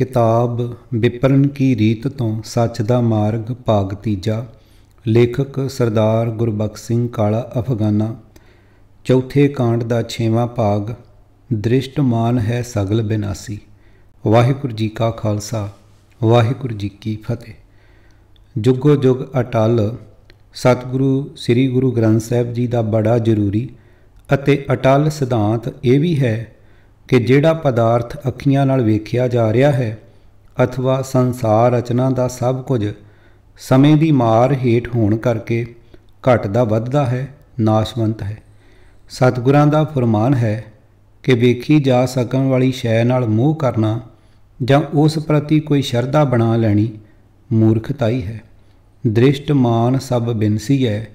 ਕਿਤਾਬ ਵਿਪਰਨ ਕੀ ਰੀਤ ਤੋਂ ਸੱਚ ਦਾ ਮਾਰਗ ਭਾਗ ਤੀਜਾ ਲੇਖਕ ਸਰਦਾਰ ਗੁਰਬਖਸ਼ ਸਿੰਘ ਕਾਲਾ ਅਫਗਾਨਾ ਚੌਥੇ ਕਾਂਡ ਦਾ 6ਵਾਂ ਭਾਗ ਦ੍ਰਿਸ਼ਟਮਾਨ ਹੈ ਸਗਲ ਬਿਨਾਸੀ ਵਾਹਿਗੁਰੂ ਜੀ ਕਾ ਖਾਲਸਾ ਵਾਹਿਗੁਰੂ ਜੀ ਕੀ ਫਤਿਹ ਜੁਗੋ ਜੁਗ ਅਟਲ ਸਤਿਗੁਰੂ ਸ੍ਰੀ ਗੁਰੂ ਗ੍ਰੰਥ ਸਾਹਿਬ ਜੀ ਦਾ ਬੜਾ ਜ਼ਰੂਰੀ ਅਤੇ ਅਟਲ ਸਿਧਾਂਤ ਇਹ ਵੀ ਹੈ ਕਿ ਜਿਹੜਾ ਪਦਾਰਥ ਅੱਖੀਆਂ ਨਾਲ ਵੇਖਿਆ ਜਾ ਰਿਹਾ ਹੈ ਅਥਵਾ ਸੰਸਾਰ ਰਚਨਾ ਦਾ ਸਭ ਕੁਝ ਸਮੇਂ ਦੀ ਮਾਰ ਹੇਠ ਹੋਣ ਕਰਕੇ ਘਟਦਾ ਵੱਧਦਾ ਹੈ ਨਾਸ਼ਵੰਤ ਹੈ ਸਤਿਗੁਰਾਂ ਦਾ ਫਰਮਾਨ ਹੈ ਕਿ ਵੇਖੀ ਜਾ ਸਕਣ ਵਾਲੀ ਸ਼ੈ ਨਾਲ ਮੋਹ ਕਰਨਾ ਜਾਂ ਉਸ ਪ੍ਰਤੀ ਕੋਈ ਸ਼ਰਧਾ ਬਣਾ ਲੈਣੀ ਮੂਰਖਤਾਈ ਹੈ ਦ੍ਰਿਸ਼ਟਮਾਨ ਸਭ ਬਿਨਸੀ ਹੈ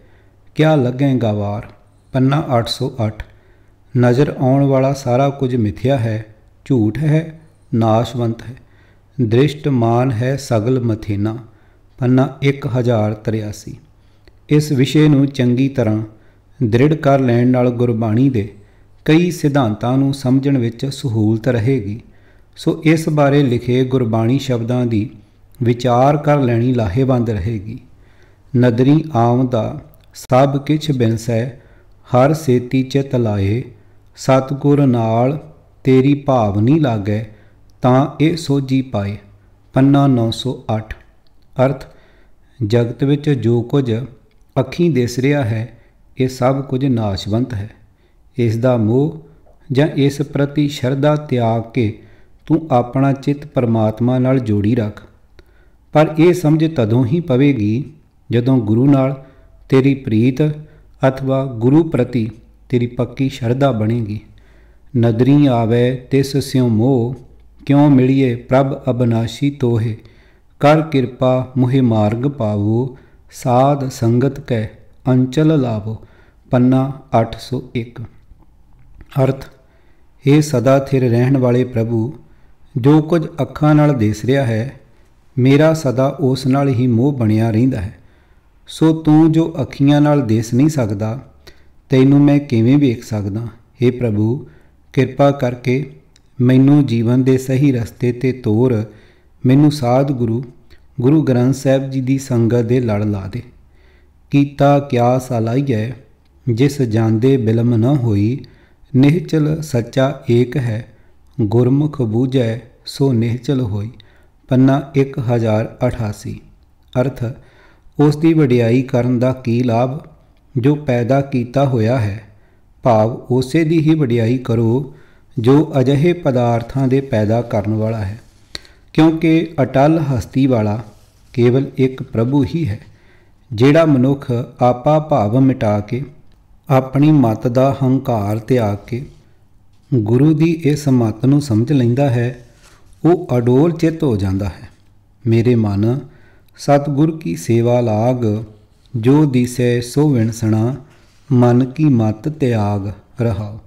ਕਿਆ ਲੱਗੇਗਾ ਵਾਰ ਪੰਨਾ 808 ਨਜ਼ਰ ਆਉਣ ਵਾਲਾ ਸਾਰਾ ਕੁਝ ਮਿੱਥਿਆ ਹੈ ਝੂਠ ਹੈ ਨਾਸ਼ਵੰਤ ਹੈ ਦ੍ਰਿਸ਼ਟ ਮਾਨ ਹੈ ਸਗਲ ਮਥੇਨਾ ਪੰਨਾ 1083 ਇਸ ਵਿਸ਼ੇ ਨੂੰ ਚੰਗੀ ਤਰ੍ਹਾਂ ਦ੍ਰਿੜ ਕਰ ਲੈਣ ਨਾਲ ਗੁਰਬਾਣੀ ਦੇ ਕਈ ਸਿਧਾਂਤਾਂ ਨੂੰ ਸਮਝਣ ਵਿੱਚ ਸਹੂਲਤ ਰਹੇਗੀ ਸੋ ਇਸ ਬਾਰੇ ਲਿਖੇ ਗੁਰਬਾਣੀ ਸ਼ਬਦਾਂ ਦੀ ਵਿਚਾਰ ਕਰ ਲੈਣੀ ਲਾਹੇਵੰਦ ਰਹੇਗੀ ਨਦਰੀ ਆਮ ਦਾ ਸਭ ਕਿਛ ਬਿਨਸੈ ਹਰ ਸੇਤੀ ਚਿਤ ਲਾਏ ਸਤਗੁਰ ਨਾਲ ਤੇਰੀ ਭਾਵਨੀ ਲਾਗੇ ਤਾਂ ਇਹ ਸੋਜੀ ਪਾਏ ਪੰਨਾ 908 ਅਰਥ ਜਗਤ ਵਿੱਚ ਜੋ ਕੁਝ ਅੱਖੀਂ ਦਿਸ ਰਿਹਾ ਹੈ ਇਹ ਸਭ ਕੁਝ ਨਾਸ਼ਵੰਤ ਹੈ ਇਸ ਦਾ ਮੋਹ ਜਾਂ ਇਸ ਪ੍ਰਤੀ ਸ਼ਰਧਾ ਤਿਆਗ ਕੇ ਤੂੰ ਆਪਣਾ ਚਿੱਤ ਪਰਮਾਤਮਾ ਨਾਲ ਜੋੜੀ ਰੱਖ ਪਰ ਇਹ ਸਮਝ ਤਦੋਂ ਹੀ ਪਵੇਗੀ ਜਦੋਂ ਗੁਰੂ ਨਾਲ ਤੇਰੀ ਪ੍ਰੀਤ ਅਥਵਾ ਗੁਰੂ ਪ੍ਰਤੀ ਤੇਰੀ ਪੱਕੀ ਸ਼ਰਧਾ ਬਣੇਗੀ ਨਦਰੀ ਆਵੇ ਤਿਸ ਸਿਉ ਮੋਹ ਕਿਉ ਮਿਲਿਏ ਪ੍ਰਭ ਅਬਨਾਸ਼ੀ ਤੋਹੇ ਕਰ ਕਿਰਪਾ ਮੁਹਿ ਮਾਰਗ ਪਾਵੋ ਸਾਧ ਸੰਗਤ ਕੈ ਅੰਚਲ ਲਾਵੋ ਪੰਨਾ 801 ਅਰਥ हे ਸਦਾ ਥਿਰ ਰਹਿਣ ਵਾਲੇ ਪ੍ਰਭੂ ਜੋ ਕੁਝ ਅੱਖਾਂ ਨਾਲ ਦੇਖ ਰਿਹਾ ਹੈ ਮੇਰਾ ਸਦਾ ਉਸ ਨਾਲ ਹੀ ਮੋਹ ਬਣਿਆ ਰਹਿੰਦਾ ਹੈ ਸੋ ਤੂੰ ਜੋ ਅੱਖੀਆਂ ਨਾਲ ਦੇਖ ਨਹੀਂ ਸਕਦਾ ਤੈਨੂੰ ਮੈਂ ਕਿਵੇਂ ਵੇਖ ਸਕਦਾ हे ਪ੍ਰਭੂ ਕਿਰਪਾ ਕਰਕੇ ਮੈਨੂੰ ਜੀਵਨ ਦੇ ਸਹੀ ਰਸਤੇ ਤੇ ਤੋਰ ਮੈਨੂੰ ਸਾਧ ਗੁਰੂ ਗੁਰੂ ਗ੍ਰੰਥ ਸਾਹਿਬ ਜੀ ਦੀ ਸੰਗਤ ਦੇ ਲੜ ਲਾ ਦੇ ਕੀਤਾ ਕਿਆ ਸਲਾਈਐ ਜਿਸ ਜਾਂਦੇ ਬਿਲਮ ਨ ਹੋਈ ਨਿਹਚਲ ਸੱਚਾ ਏਕ ਹੈ ਗੁਰਮੁਖ ਬੂਝੈ ਸੋ ਨਿਹਚਲ ਹੋਈ ਪੰਨਾ 1088 ਅਰਥ ਉਸ ਦੀ ਵਡਿਆਈ ਕਰਨ ਦਾ ਕੀ ਲਾਭ ਜੋ ਪੈਦਾ ਕੀਤਾ ਹੋਇਆ ਹੈ ਭਾਵ ਉਸੇ ਦੀ ਹੀ ਵਡਿਆਈ ਕਰੋ ਜੋ ਅਜਿਹੇ ਪਦਾਰਥਾਂ ਦੇ ਪੈਦਾ ਕਰਨ ਵਾਲਾ ਹੈ ਕਿਉਂਕਿ ਅਟਲ ਹਸਤੀ ਵਾਲਾ ਕੇਵਲ ਇੱਕ ਪ੍ਰਭੂ ਹੀ ਹੈ ਜਿਹੜਾ ਮਨੁੱਖ ਆਪਾ ਭਾਵ ਮਿਟਾ ਕੇ ਆਪਣੀ ਮਤ ਦਾ ਹੰਕਾਰ ਤਿਆਗ ਕੇ ਗੁਰੂ ਦੀ ਇਸ ਮਤ ਨੂੰ ਸਮਝ ਲੈਂਦਾ ਹੈ ਉਹ ਅਡੋਲ ਚਿਤ ਹੋ ਜਾਂਦਾ ਹੈ ਮੇਰੇ ਮਨ ਸਤਗੁਰ ਕੀ ਸੇਵਾ ਲਾਗ ਜੋ ਦਿਸੈ ਸੋ ਵਿਣਸਣਾ ਮਨ ਕੀ ਮਤ ਤਿਆਗ ਰਹਾਉ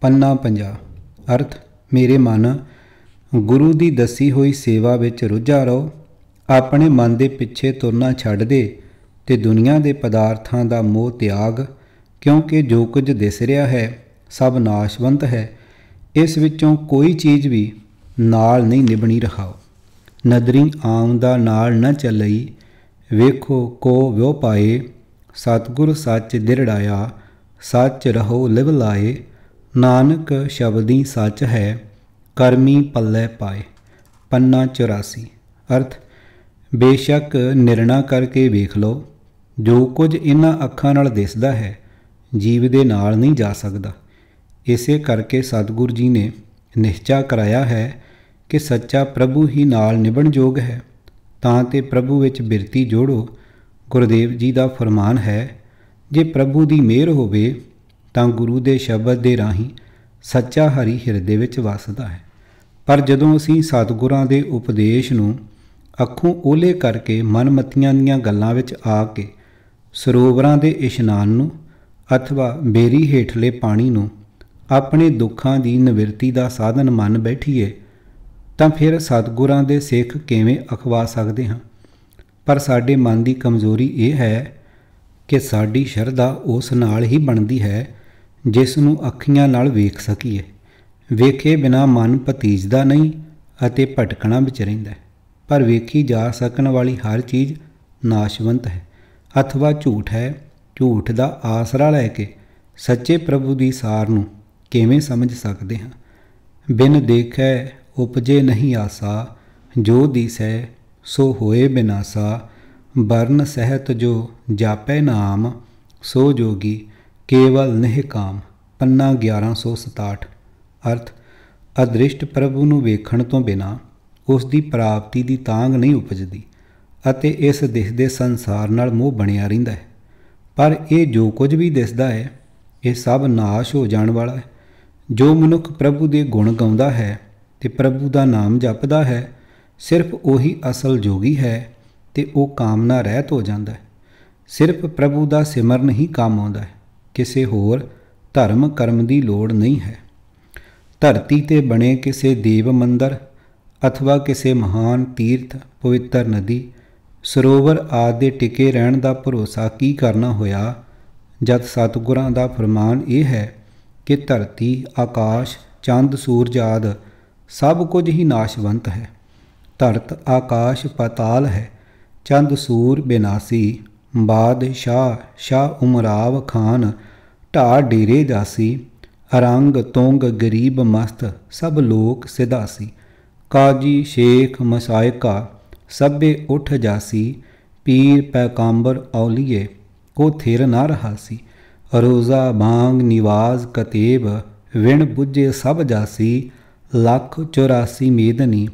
ਪੰਨਾ ਪੰਜਾ ਅਰਥ ਮੇਰੇ ਮਨ ਗੁਰੂ ਦੀ ਦਸੀ ਹੋਈ ਸੇਵਾ ਵਿੱਚ ਰੁੱਝਾ ਰਹੋ ਆਪਣੇ ਮਨ ਦੇ ਪਿੱਛੇ ਤੁਰਨਾ ਛੱਡ ਦੇ ਤੇ ਦੁਨੀਆ ਦੇ ਪਦਾਰਥਾਂ ਦਾ ਮੋਹ ਤਿਆਗ ਕਿਉਂਕਿ ਜੋ ਕੁਝ ਦਿਸ ਰਿਹਾ ਹੈ ਸਭ ਨਾਸ਼ਵੰਤ ਹੈ ਇਸ ਵਿੱਚੋਂ ਕੋਈ ਚੀਜ਼ ਵੀ ਨਾਲ ਨਹੀਂ ਨਿਭਣੀ ਰਹਾਓ ਨਦਰੀ ਆਉਂਦਾ ਨਾਲ ਨਾ ਚੱਲਈ ਵੇਖੋ ਕੋ ਵਿਉ ਪਾਏ ਸਤਗੁਰ ਸੱਚ ਦਿਰੜਾਇਆ ਸੱਚ ਰਹੋ ਲਿਵ ਲਾਏ ਨਾਨਕ ਸ਼ਬਦੀ ਸੱਚ ਹੈ ਕਰਮੀ ਪੱਲੇ ਪਾਏ ਪੰਨਾ 84 ਅਰਥ ਬੇਸ਼ੱਕ ਨਿਰਣਾ ਕਰਕੇ ਵੇਖ ਲਓ ਜੋ ਕੁਝ ਇਹਨਾਂ ਅੱਖਾਂ ਨਾਲ ਦਿਸਦਾ ਹੈ ਜੀਵ ਦੇ ਨਾਲ ਨਹੀਂ ਜਾ ਸਕਦਾ ਇਸੇ ਕਰਕੇ ਸਤਗੁਰ ਜੀ ਨੇ ਨਿਸ਼ਚਾ ਕਰਾਇਆ ਹੈ ਕਿ ਸੱਚਾ ਪ੍ਰਭੂ ਹੀ ਨਾਲ ਨਿਭਣ ਯੋਗ ਹੈ ਤਾਂ ਤੇ ਪ੍ਰਭੂ ਵਿੱਚ ਬਿਰਤੀ ਜੋੜੋ ਗੁਰਦੇਵ ਜੀ ਦਾ ਫਰਮਾਨ ਹੈ ਜੇ ਪ੍ਰਭੂ ਦੀ ਮਿਹਰ ਹੋਵੇ ਤਾਂ ਗੁਰੂ ਦੇ ਸ਼ਬਦ ਦੇ ਰਾਹੀਂ ਸੱਚਾ ਹਰੀ ਹਿਰਦੇ ਵਿੱਚ ਵਸਦਾ ਹੈ ਪਰ ਜਦੋਂ ਅਸੀਂ ਸਤਿਗੁਰਾਂ ਦੇ ਉਪਦੇਸ਼ ਨੂੰ ਅੱਖੋਂ ਓਲੇ ਕਰਕੇ ਮਨਮਤੀਆਂ ਦੀਆਂ ਗੱਲਾਂ ਵਿੱਚ ਆ ਕੇ ਸਰੋਵਰਾਂ ਦੇ ਇਸ਼ਨਾਨ ਨੂੰ ਅਥਵਾ ਬੇਰੀ ਹੇਠਲੇ ਪਾਣੀ ਨੂੰ ਆਪਣੇ ਦੁੱਖਾਂ ਦੀ ਨਿਵਰਤੀ ਦਾ ਸਾਧਨ ਮੰਨ ਬੈਠੀਏ ਤਾਂ ਫਿਰ ਸਤਗੁਰਾਂ ਦੇ ਸਿੱਖ ਕਿਵੇਂ ਅਖਵਾ ਸਕਦੇ ਹਾਂ ਪਰ ਸਾਡੇ ਮਨ ਦੀ ਕਮਜ਼ੋਰੀ ਇਹ ਹੈ ਕਿ ਸਾਡੀ ਸ਼ਰਧਾ ਉਸ ਨਾਲ ਹੀ ਬਣਦੀ ਹੈ ਜਿਸ ਨੂੰ ਅੱਖੀਆਂ ਨਾਲ ਵੇਖ ਸਕੀਏ ਵੇਖੇ ਬਿਨਾ ਮਨ ਭਤੀਜਦਾ ਨਹੀਂ ਅਤੇ ਭਟਕਣਾ ਵਿੱਚ ਰਹਿੰਦਾ ਪਰ ਵੇਖੀ ਜਾ ਸਕਣ ਵਾਲੀ ਹਰ ਚੀਜ਼ ਨਾਸ਼ਵੰਤ ਹੈ ਅਥਵਾ ਝੂਠ ਹੈ ਝੂਠ ਦਾ ਆਸਰਾ ਲੈ ਕੇ ਸੱਚੇ ਪ੍ਰਭੂ ਦੀ ਸਾਰ ਨੂੰ ਕਿਵੇਂ ਸਮਝ ਸਕਦੇ ਹਾਂ ਬਿਨ ਦੇਖੇ ਉਪਜੇ ਨਹੀਂ ਆਸਾ ਜੋ ਦੀਸੈ ਸੋ ਹੋਏ ਬਿਨਾਸਾ ਬਰਨ ਸਹਿਤ ਜੋ ਜਾਪੈ ਨਾਮ ਸੋ ਜੋਗੀ ਕੇਵਲ ਨਿਹ ਕਾਮ ਪੰਨਾ 1167 ਅਰਥ ਅਦ੍ਰਿਸ਼ਟ ਪ੍ਰਭੂ ਨੂੰ ਵੇਖਣ ਤੋਂ ਬਿਨਾ ਉਸ ਦੀ ਪ੍ਰਾਪਤੀ ਦੀ ਤਾਂਗ ਨਹੀਂ ਉਪਜਦੀ ਅਤੇ ਇਸ ਦਿਸਦੇ ਸੰਸਾਰ ਨਾਲ ਮੋਹ ਬਣਿਆ ਰਹਿੰਦਾ ਹੈ ਪਰ ਇਹ ਜੋ ਕੁਝ ਵੀ ਦਿਸਦਾ ਹੈ ਇਹ ਸਭ ਨਾਸ਼ ਹੋ ਜਾਣ ਵਾਲਾ ਹੈ ਜੋ ਮਨੁੱਖ ਪ੍ਰਭੂ ਦੇ ਗੁਣ ਗਾਉਂਦਾ ਹੈ ਤੇ ਪ੍ਰਭੂ ਦਾ ਨਾਮ ਜਪਦਾ ਹੈ ਸਿਰਫ ਉਹੀ ਅਸਲ ਜੋਗੀ ਹੈ ਤੇ ਉਹ ਕਾਮਨਾ ਰਹਿਤ ਹੋ ਜਾਂਦਾ ਹੈ ਸਿਰਫ ਪ੍ਰਭੂ ਦਾ ਸਿਮਰਨ ਹੀ ਕੰਮ ਆਉਂਦਾ ਹੈ ਕਿਸੇ ਹੋਰ ਧਰਮ ਕਰਮ ਦੀ ਲੋੜ ਨਹੀਂ ਹੈ ਧਰਤੀ ਤੇ ਬਣੇ ਕਿਸੇ ਦੇਵ ਮੰਦਰ ਅਥਵਾ ਕਿਸੇ ਮਹਾਨ ਤੀਰਥ ਪਵਿੱਤਰ ਨਦੀ ਸਰੋਵਰ ਆਦਿ ਦੇ ਟਿਕੇ ਰਹਿਣ ਦਾ ਭਰੋਸਾ ਕੀ ਕਰਨਾ ਹੋਇਆ ਜਦ ਸਤਿਗੁਰਾਂ ਦਾ ਫਰਮਾਨ ਇਹ ਹੈ ਕਿ ਧਰਤੀ ਆਕਾਸ਼ ਚੰਦ ਸੂਰਜ ਆਦਿ ਸਭ ਕੁਝ ਹੀ ਨਾਸ਼ਵੰਤ ਹੈ ਧਰਤ ਆਕਾਸ਼ ਪਤਾਲ ਹੈ ਚੰਦ ਸੂਰ ਬਿਨਾਸੀ ਬਾਦਸ਼ਾਹ ਸ਼ਾਹ ਉਮਰਾਵ ਖਾਨ ਢਾ ਡੇਰੇ ਜਾਸੀ ਅਰੰਗ ਤੁੰਗ ਗਰੀਬ ਮਸਤ ਸਭ ਲੋਕ ਸਿਧਾਸੀ ਕਾਜੀ ਸ਼ੇਖ ਮਸਾਇਕਾ ਸਭੇ ਉਠ ਜਾਸੀ ਪੀਰ ਪੈਗੰਬਰ ਔਲੀਏ ਕੋ ਥਿਰ ਨਾ ਰਹਾ ਸੀ ਰੋਜ਼ਾ ਬਾਂਗ ਨਿਵਾਜ਼ ਕਤੇਬ ਵਿਣ ਬੁੱਝੇ ਸਭ ਜਾਸੀ ਲੱਖ 84 ਮੇਦਨੀ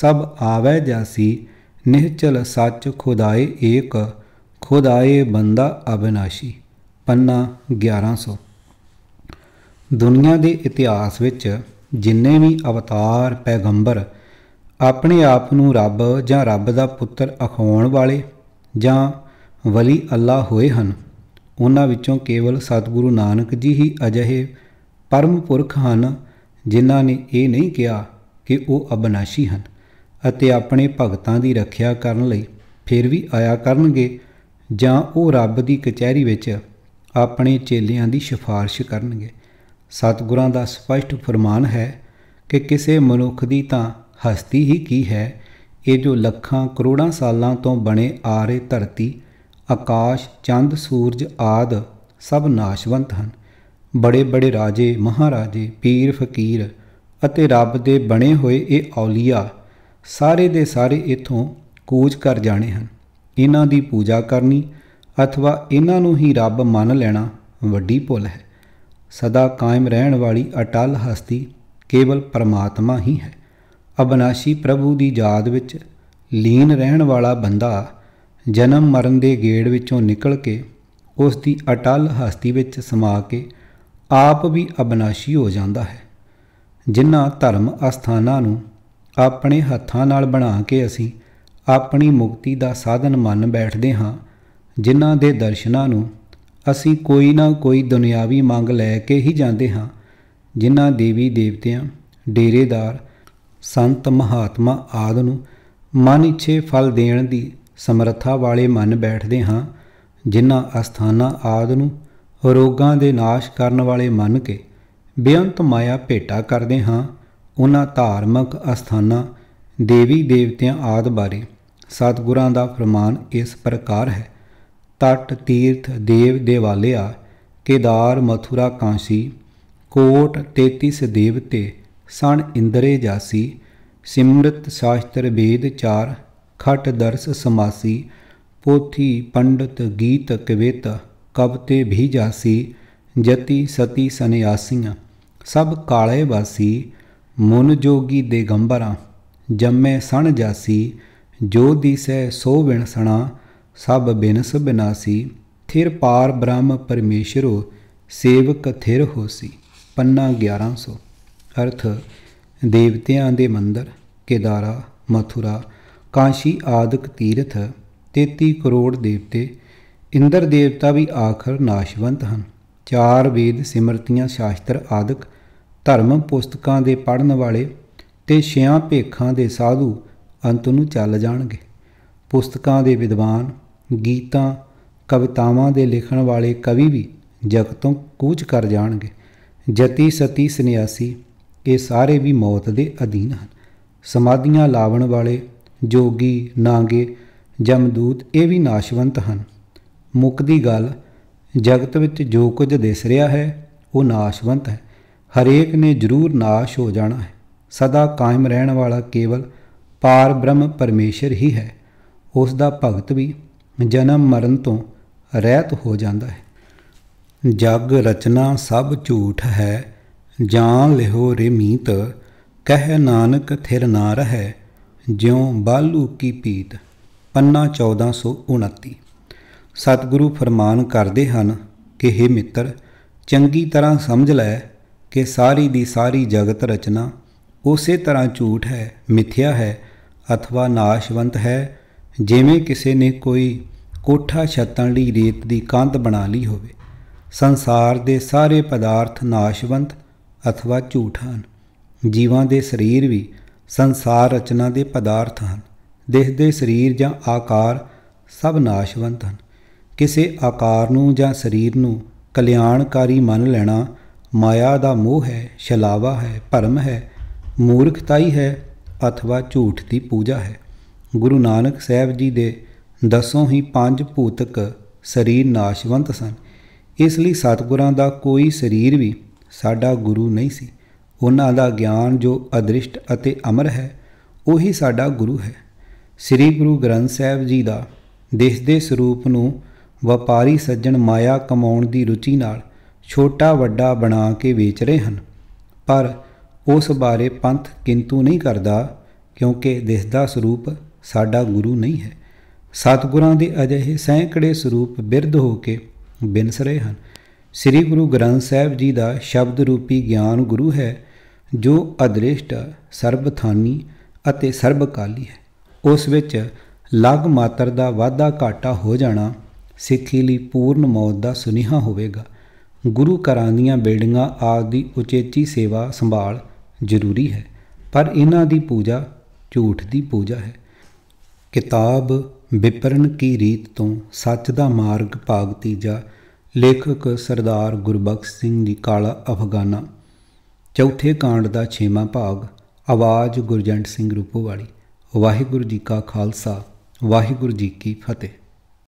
ਸਭ ਆਵੇ ਜਾਸੀ ਨਿਹਚਲ ਸੱਚ ਖੁਦਾਏ ਏਕ ਖੁਦਾਏ ਬੰਦਾ ਅਬਨਾਸ਼ੀ ਪੰਨਾ 1100 ਦੁਨੀਆ ਦੇ ਇਤਿਹਾਸ ਵਿੱਚ ਜਿੰਨੇ ਵੀ ਅਵਤਾਰ ਪੈਗੰਬਰ ਆਪਣੇ ਆਪ ਨੂੰ ਰੱਬ ਜਾਂ ਰੱਬ ਦਾ ਪੁੱਤਰ ਅਖਾਉਣ ਵਾਲੇ ਜਾਂ ਵਲੀ ਅੱਲਾ ਹੋਏ ਹਨ ਉਹਨਾਂ ਵਿੱਚੋਂ ਕੇਵਲ ਸਤਿਗੁਰੂ ਨਾਨਕ ਜੀ ਹੀ ਅਜਿਹੇ ਪਰਮ ਪੁਰਖ ਹਨ ਜਿਨ੍ਹਾਂ ਨੇ ਇਹ ਨਹੀਂ ਕਿਹਾ ਕਿ ਉਹ ਅਬਨਾਸ਼ੀ ਹਨ ਅਤੇ ਆਪਣੇ ਭਗਤਾਂ ਦੀ ਰੱਖਿਆ ਕਰਨ ਲਈ ਫਿਰ ਵੀ ਆਇਆ ਕਰਨਗੇ ਜਾਂ ਉਹ ਰੱਬ ਦੀ ਕਚਹਿਰੀ ਵਿੱਚ ਆਪਣੇ ਚੇਲਿਆਂ ਦੀ ਸਿਫਾਰਿਸ਼ ਕਰਨਗੇ ਸਤਿਗੁਰਾਂ ਦਾ ਸਪਸ਼ਟ ਫਰਮਾਨ ਹੈ ਕਿ ਕਿਸੇ ਮਨੁੱਖ ਦੀ ਤਾਂ ਹਸਤੀ ਹੀ ਕੀ ਹੈ ਇਹ ਜੋ ਲੱਖਾਂ ਕਰੋੜਾਂ ਸਾਲਾਂ ਤੋਂ ਬਣੇ ਆ ਰਹੇ ਧਰਤੀ ਆਕਾਸ਼ ਚੰਦ ਸੂਰਜ ਆਦ ਸਭ ਨਾਸ਼ਵੰਤ ਹਨ ਬੜੇ ਬੜੇ ਰਾਜੇ ਮਹਾਰਾਜੇ ਪੀਰ ਫਕੀਰ ਅਤੇ ਰੱਬ ਦੇ ਬਣੇ ਹੋਏ ਇਹ ਔਲੀਆ ਸਾਰੇ ਦੇ ਸਾਰੇ ਇਥੋਂ ਕੂਚ ਕਰ ਜਾਣੇ ਹਨ ਇਹਨਾਂ ਦੀ ਪੂਜਾ ਕਰਨੀ ਅਥਵਾ ਇਹਨਾਂ ਨੂੰ ਹੀ ਰੱਬ ਮੰਨ ਲੈਣਾ ਵੱਡੀ ਭੁੱਲ ਹੈ ਸਦਾ ਕਾਇਮ ਰਹਿਣ ਵਾਲੀ ਅਟਲ ਹਸਤੀ ਕੇਵਲ ਪਰਮਾਤਮਾ ਹੀ ਹੈ ਅਬਨਾਸ਼ੀ ਪ੍ਰਭੂ ਦੀ ਯਾਦ ਵਿੱਚ ਲੀਨ ਰਹਿਣ ਵਾਲਾ ਬੰਦਾ ਜਨਮ ਮਰਨ ਦੇ ਗੇੜ ਵਿੱਚੋਂ ਨਿਕਲ ਕੇ ਉਸ ਦੀ ਅਟਲ ਹਸਤੀ ਵਿੱਚ ਸਮਾ ਕੇ ਆਪ ਵੀ ਅਬਨਾਸ਼ੀ ਹੋ ਜਾਂਦਾ ਹੈ ਜਿਨ੍ਹਾਂ ਧਰਮ ਅਸਥਾਨਾਂ ਨੂੰ ਆਪਣੇ ਹੱਥਾਂ ਨਾਲ ਬਣਾ ਕੇ ਅਸੀਂ ਆਪਣੀ ਮੁਕਤੀ ਦਾ ਸਾਧਨ ਮੰਨ ਬੈਠਦੇ ਹਾਂ ਜਿਨ੍ਹਾਂ ਦੇ ਦਰਸ਼ਨਾਂ ਨੂੰ ਅਸੀਂ ਕੋਈ ਨਾ ਕੋਈ ਦੁਨਿਆਵੀ ਮੰਗ ਲੈ ਕੇ ਹੀ ਜਾਂਦੇ ਹਾਂ ਜਿਨ੍ਹਾਂ ਦੇਵੀ ਦੇਵਤਿਆਂ ਡੇਰੇਦਾਰ ਸੰਤ ਮਹਾਤਮਾ ਆਦ ਨੂੰ ਮਨ ਇੱਛੇ ਫਲ ਦੇਣ ਦੀ ਸਮਰੱਥਾ ਵਾਲੇ ਮੰਨ ਬੈਠਦੇ ਹਾਂ ਜਿਨ੍ਹਾਂ ਅਸਥਾਨਾਂ ਆਦ ਨੂੰ ਰੋਗਾਂ ਦੇ ਨਾਸ਼ ਕਰਨ ਵਾਲੇ ਮੰਨ ਕੇ ਬੇਅੰਤ ਮਾਇਆ ਭੇਟਾ ਕਰਦੇ ਹਾਂ ਉਹਨਾਂ ਧਾਰਮਿਕ ਅਸਥਾਨਾਂ ਦੇਵੀ ਦੇਵਤਿਆਂ ਆਦ ਬਾਰੇ ਸਤਿਗੁਰਾਂ ਦਾ ਫਰਮਾਨ ਇਸ ਪ੍ਰਕਾਰ ਹੈ ਤਟ ਤੀਰਥ ਦੇਵ ਦੇਵਾਲਿਆ ਕੇਦਾਰ ਮਥੁਰਾ ਕਾਂਸੀ ਕੋਟ 33 ਦੇਵਤੇ ਸਣ ਇੰਦਰੇ ਜਾਸੀ ਸਿਮਰਤ ਸ਼ਾਸਤਰ ਵੇਦ ਚਾਰ ਖਟ ਦਰਸ ਸਮਾਸੀ ਪੋਥੀ ਪੰਡਤ ਗੀਤ ਕਵਿਤਾ ਕਬ ਤੇ ਵੀ ਜਾਸੀ ਜਤੀ ਸਤੀ ਸੰਿਆਸੀਆਂ ਸਭ ਕਾਲੇ ਵਾਸੀ ਮਨ ਜੋਗੀ ਦੇ ਗੰਬਰਾਂ ਜੰਮੇ ਸਣ ਜਾਸੀ ਜੋ ਦੀਸੈ ਸੋ ਵਿਣਸਣਾ ਸਭ ਬਿਨਸ ਬਿਨਾਸੀ ਥਿਰ ਪਾਰ ਬ੍ਰਹਮ ਪਰਮੇਸ਼ਰੋ ਸੇਵਕ ਥਿਰ ਹੋਸੀ ਪੰਨਾ 1100 ਅਰਥ ਦੇਵਤਿਆਂ ਦੇ ਮੰਦਰ ਕੇਦਾਰਾ ਮਥੁਰਾ ਕਾਂਸ਼ੀ ਆਦਿਕ ਤੀਰਥ 33 ਕਰੋੜ ਦੇਵਤੇ ਇੰਦਰ ਦੇਵਤਾ ਵੀ ਆਖਰ ਨਾਸ਼ਵੰਤ ਹਨ ਚਾਰ ਵੇਦ ਸਿਮਰਤੀਆਂ ਸ਼ਾਸਤਰ ਆਦਿਕ ਧਰਮ ਪੁਸਤਕਾਂ ਦੇ ਪੜਨ ਵਾਲੇ ਤੇ ਛਿਆਂ ਭੇਖਾਂ ਦੇ ਸਾਧੂ ਅੰਤ ਨੂੰ ਚੱਲ ਜਾਣਗੇ ਪੁਸਤਕਾਂ ਦੇ ਵਿਦਵਾਨ ਗੀਤਾਂ ਕਵਿਤਾਵਾਂ ਦੇ ਲਿਖਣ ਵਾਲੇ ਕਵੀ ਵੀ ਜਗਤੋਂ ਕੂਚ ਕਰ ਜਾਣਗੇ ਜਤੀ ਸਤੀ ਸੰਿਆਸੀ ਇਹ ਸਾਰੇ ਵੀ ਮੌਤ ਦੇ ਅਧੀਨ ਹਨ ਸਮਾਧੀਆਂ ਲਾਵਣ ਵਾਲੇ ਜੋਗੀ ਨਾਂਗੇ ਜਮਦੂਤ ਇਹ ਵੀ ਨਾਸ਼ਵੰਤ ਹਨ ਦੀ ਗੱਲ ਜਗਤ ਵਿੱਚ ਜੋ ਕੁਝ ਦਿਸ ਰਿਹਾ ਹੈ ਉਹ ਨਾਸ਼ਵੰਤ ਹੈ ਹਰੇਕ ਨੇ ਜ਼ਰੂਰ ਨਾਸ਼ ਹੋ ਜਾਣਾ ਹੈ ਸਦਾ ਕਾਇਮ ਰਹਿਣ ਵਾਲਾ ਕੇਵਲ ਪਾਰ ਬ੍ਰਹਮ ਪਰਮੇਸ਼ਰ ਹੀ ਹੈ ਉਸ ਦਾ ਭਗਤ ਵੀ ਜਨਮ ਮਰਨ ਤੋਂ ਰਹਿਤ ਹੋ ਜਾਂਦਾ ਹੈ ਜਗ ਰਚਨਾ ਸਭ ਝੂਠ ਹੈ ਜਾਨ ਲਿਹੋ ਰੇ ਮੀਤ ਕਹਿ ਨਾਨਕ ਥਿਰ ਨਾ ਰਹੈ ਜਿਉ ਬਾਲੂ ਕੀ ਪੀਤ ਪੰਨਾ 1429 ਸਤਿਗੁਰੂ ਫਰਮਾਨ ਕਰਦੇ ਹਨ ਕਿ हे ਮਿੱਤਰ ਚੰਗੀ ਤਰ੍ਹਾਂ ਸਮਝ ਲੈ ਕਿ ਸਾਰੀ ਦੀ ਸਾਰੀ ਜਗਤ ਰਚਨਾ ਉਸੇ ਤਰ੍ਹਾਂ ਝੂਠ ਹੈ ਮਿੱਥਿਆ ਹੈ अथवा ਨਾਸ਼ਵੰਤ ਹੈ ਜਿਵੇਂ ਕਿਸੇ ਨੇ ਕੋਈ ਕੋਠਾ ਛੱਤਣ ਲਈ ਰੇਤ ਦੀ ਕੰਧ ਬਣਾ ਲਈ ਹੋਵੇ ਸੰਸਾਰ ਦੇ ਸਾਰੇ ਪਦਾਰਥ ਨਾਸ਼ਵੰਤ अथवा ਝੂਠ ਹਨ ਜੀਵਾਂ ਦੇ ਸਰੀਰ ਵੀ ਸੰਸਾਰ ਰਚਨਾ ਦੇ ਪਦਾਰਥ ਹਨ ਦਿਸਦੇ ਸਰੀਰ ਜਾਂ ਆਕਾਰ ਸਭ ਨਾਸ਼ਵੰਤ ਹਨ ਕਿਸੇ ਆਕਾਰ ਨੂੰ ਜਾਂ ਸਰੀਰ ਨੂੰ ਕਲਿਆਣਕਾਰੀ ਮੰਨ ਲੈਣਾ ਮਾਇਆ ਦਾ ਮੋਹ ਹੈ ਛਲਾਵਾ ਹੈ ਭਰਮ ਹੈ ਮੂਰਖਤਾਈ ਹੈ ਅਥਵਾ ਝੂਠ ਦੀ ਪੂਜਾ ਹੈ ਗੁਰੂ ਨਾਨਕ ਸਾਹਿਬ ਜੀ ਦੇ ਦਸੋਂ ਹੀ ਪੰਜ ਭੂਤਕ ਸਰੀਰ ਨਾਸ਼ਵੰਤ ਸਨ ਇਸ ਲਈ ਸਤਿਗੁਰਾਂ ਦਾ ਕੋਈ ਸਰੀਰ ਵੀ ਸਾਡਾ ਗੁਰੂ ਨਹੀਂ ਸੀ ਉਹਨਾਂ ਦਾ ਗਿਆਨ ਜੋ ਅਦ੍ਰਿਸ਼ਟ ਅਤੇ ਅਮਰ ਹੈ ਉਹੀ ਸਾਡਾ ਗੁਰੂ ਹੈ ਸ੍ਰੀ ਗੁਰੂ ਗ੍ਰੰਥ ਸਾਹਿਬ ਜੀ ਦਾ ਦੇਸ ਦੇ ਸਰੂਪ ਨੂੰ ਵਪਾਰੀ ਸੱਜਣ ਮਾਇਆ ਕਮਾਉਣ ਦੀ ਰੁਚੀ ਨਾਲ ਛੋਟਾ ਵੱਡਾ ਬਣਾ ਕੇ ਵੇਚ ਰਹੇ ਹਨ ਪਰ ਉਸ ਬਾਰੇ ਪੰਥ ਕਿੰਤੂ ਨਹੀਂ ਕਰਦਾ ਕਿਉਂਕਿ ਦਿਸਦਾ ਸਰੂਪ ਸਾਡਾ ਗੁਰੂ ਨਹੀਂ ਹੈ ਸਤਿਗੁਰਾਂ ਦੇ ਅਜਿਹੇ ਸੈਂਕੜੇ ਸਰੂਪ ਬਿਰਧ ਹੋ ਕੇ ਬਿਨਸ ਰਹੇ ਹਨ ਸ੍ਰੀ ਗੁਰੂ ਗ੍ਰੰਥ ਸਾਹਿਬ ਜੀ ਦਾ ਸ਼ਬਦ ਰੂਪੀ ਗਿਆਨ ਗੁਰੂ ਹੈ ਜੋ ਅਦ੍ਰਿਸ਼ਟ ਸਰਬਥਾਨੀ ਅਤੇ ਸਰਬਕਾਲੀ ਹੈ ਉਸ ਵਿੱਚ ਲਗ ਮਾਤਰ ਦਾ ਵਾਧਾ ਘਾਟਾ ਹੋ ਜਾਣਾ ਸਿੱਖੀ ਲਈ ਪੂਰਨ ਮੌਤ ਦਾ ਸੁਨੇਹਾ ਹੋਵੇਗਾ ਗੁਰੂ ਘਰਾਂ ਦੀਆਂ ਬਿਲਡਿੰਗਾਂ ਆਦਿ ਉਚੇਚੀ ਸੇਵਾ ਸੰਭਾਲ ਜ਼ਰੂਰੀ ਹੈ ਪਰ ਇਹਨਾਂ ਦੀ ਪੂਜਾ ਝੂਠ ਦੀ ਪੂਜਾ ਹੈ ਕਿਤਾਬ ਵਿਪਰਨ ਕੀ ਰੀਤ ਤੋਂ ਸੱਚ ਦਾ ਮਾਰਗ ਭਾਗ ਤੀਜਾ ਲੇਖਕ ਸਰਦਾਰ ਗੁਰਬਖਸ਼ ਸਿੰਘ ਦੀ ਕਾਲਾ ਅਫਗਾਨਾ ਚੌਥੇ ਕਾਂਡ ਦਾ 6ਵਾਂ ਭਾਗ ਆਵਾਜ਼ ਗੁਰਜੰਟ ਸਿੰਘ ਰੂਪੋ ਵਾਲੀ ਵਾਹਿਗੁਰੂ ਜੀ ਕਾ ਖਾਲਸਾ ਵਾਹਿਗੁਰੂ ਜੀ ਕੀ ਫਤਿਹ